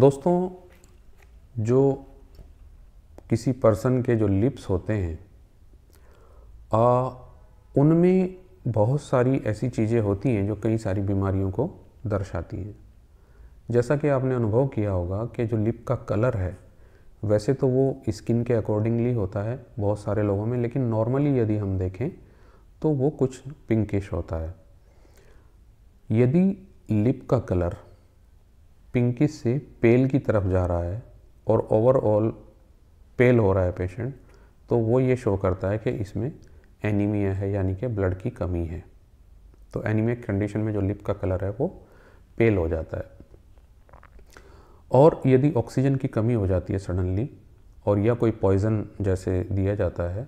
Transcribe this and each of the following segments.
दोस्तों जो किसी पर्सन के जो लिप्स होते हैं आ, उनमें बहुत सारी ऐसी चीज़ें होती हैं जो कई सारी बीमारियों को दर्शाती हैं जैसा कि आपने अनुभव किया होगा कि जो लिप का कलर है वैसे तो वो स्किन के अकॉर्डिंगली होता है बहुत सारे लोगों में लेकिन नॉर्मली यदि हम देखें तो वो कुछ पिंकिश होता है यदि लिप का कलर पिंकिस से पेल की तरफ जा रहा है और ओवरऑल पेल हो रहा है पेशेंट तो वो ये शो करता है कि इसमें एनीमिया है यानी कि ब्लड की कमी है तो एनीमिया कंडीशन में जो लिप का कलर है वो पेल हो जाता है और यदि ऑक्सीजन की कमी हो जाती है सडनली और या कोई पॉइज़न जैसे दिया जाता है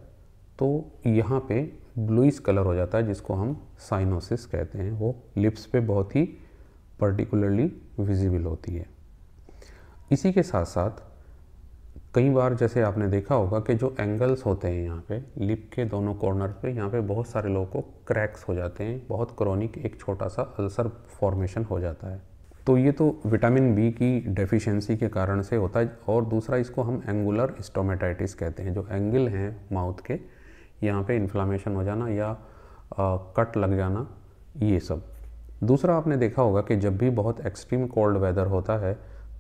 तो यहाँ पे ब्लूइस कलर हो जाता है जिसको हम साइनोसिस कहते हैं वो लिप्स पे बहुत ही पर्टिकुलरली विजिबल होती है इसी के साथ साथ कई बार जैसे आपने देखा होगा कि जो एंगल्स होते हैं यहाँ पे लिप के दोनों कॉर्नर पे यहाँ पे बहुत सारे लोगों को क्रैक्स हो जाते हैं बहुत क्रोनिक एक छोटा सा अल्सर फॉर्मेशन हो जाता है तो ये तो विटामिन बी की डेफिशिएंसी के कारण से होता है और दूसरा इसको हम एंगुलर स्टोमेटाइटिस कहते हैं जो एंगल हैं माउथ के यहाँ पे इन्फ्लामेशन हो जाना या आ, कट लग जाना ये सब दूसरा आपने देखा होगा कि जब भी बहुत एक्सट्रीम कोल्ड वेदर होता है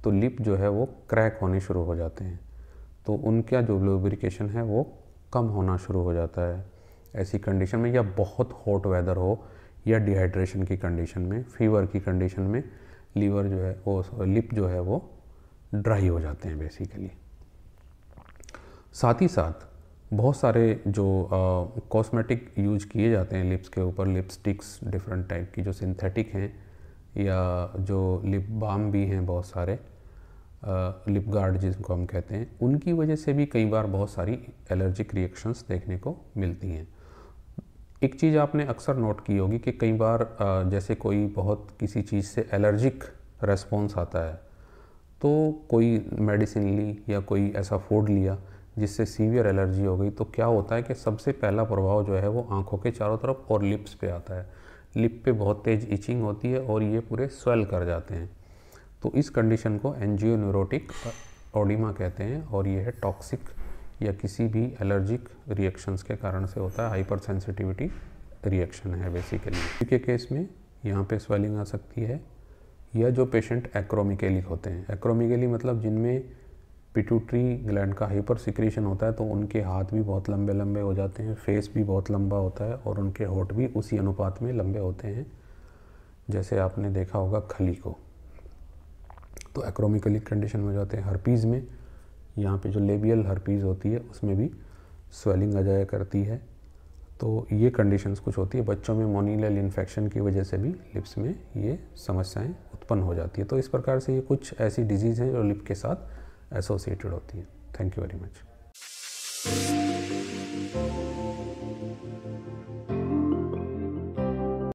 तो लिप जो है वो क्रैक होने शुरू हो जाते हैं तो उनका जो लुब्रिकेशन है वो कम होना शुरू हो जाता है ऐसी कंडीशन में या बहुत हॉट वेदर हो या डिहाइड्रेशन की कंडीशन में फीवर की कंडीशन में लीवर जो है वो लिप जो है वो ड्राई हो जाते हैं बेसिकली साथ ही साथ बहुत सारे जो कॉस्मेटिक यूज किए जाते हैं लिप्स के ऊपर लिपस्टिक्स डिफरेंट टाइप की जो सिंथेटिक हैं या जो लिप बाम भी हैं बहुत सारे लिप गार्ड जिनको हम कहते हैं उनकी वजह से भी कई बार बहुत सारी एलर्जिक रिएक्शंस देखने को मिलती हैं एक चीज़ आपने अक्सर नोट की होगी कि कई बार जैसे कोई बहुत किसी चीज़ से एलर्जिक रेस्पॉन्स आता है तो कोई मेडिसिन ली या कोई ऐसा फूड लिया जिससे सीवियर एलर्जी हो गई तो क्या होता है कि सबसे पहला प्रभाव जो है वो आँखों के चारों तरफ और लिप्स पे आता है लिप पे बहुत तेज़ इचिंग होती है और ये पूरे स्वेल कर जाते हैं तो इस कंडीशन को एनजियोन्यूरोटिक ओडिमा कहते हैं और ये है टॉक्सिक या किसी भी एलर्जिक रिएक्शंस के कारण से होता है हाइपर सेंसिटिविटी रिएक्शन है बेसिकली के केस में यहाँ पे स्वेलिंग आ सकती है या जो पेशेंट एक्रोमिकेलिक होते हैं एक्रोमिकेली मतलब जिनमें पिट्यूटरी ग्लैंड का हाइपर सिक्रेशन होता है तो उनके हाथ भी बहुत लंबे लंबे हो जाते हैं फेस भी बहुत लंबा होता है और उनके होठ भी उसी अनुपात में लंबे होते हैं जैसे आपने देखा होगा खली को तो एक्रोमिकली कंडीशन में हो जाते हैं हरपीज में यहाँ पे जो लेबियल हरपीज होती है उसमें भी स्वेलिंग आ जाया करती है तो ये कंडीशंस कुछ होती है बच्चों में मोनिलल इन्फेक्शन की वजह से भी लिप्स में ये समस्याएं उत्पन्न हो जाती है तो इस प्रकार से ये कुछ ऐसी डिजीज़ हैं जो लिप के साथ एसोसिएटेड होती हैं थैंक यू वेरी मच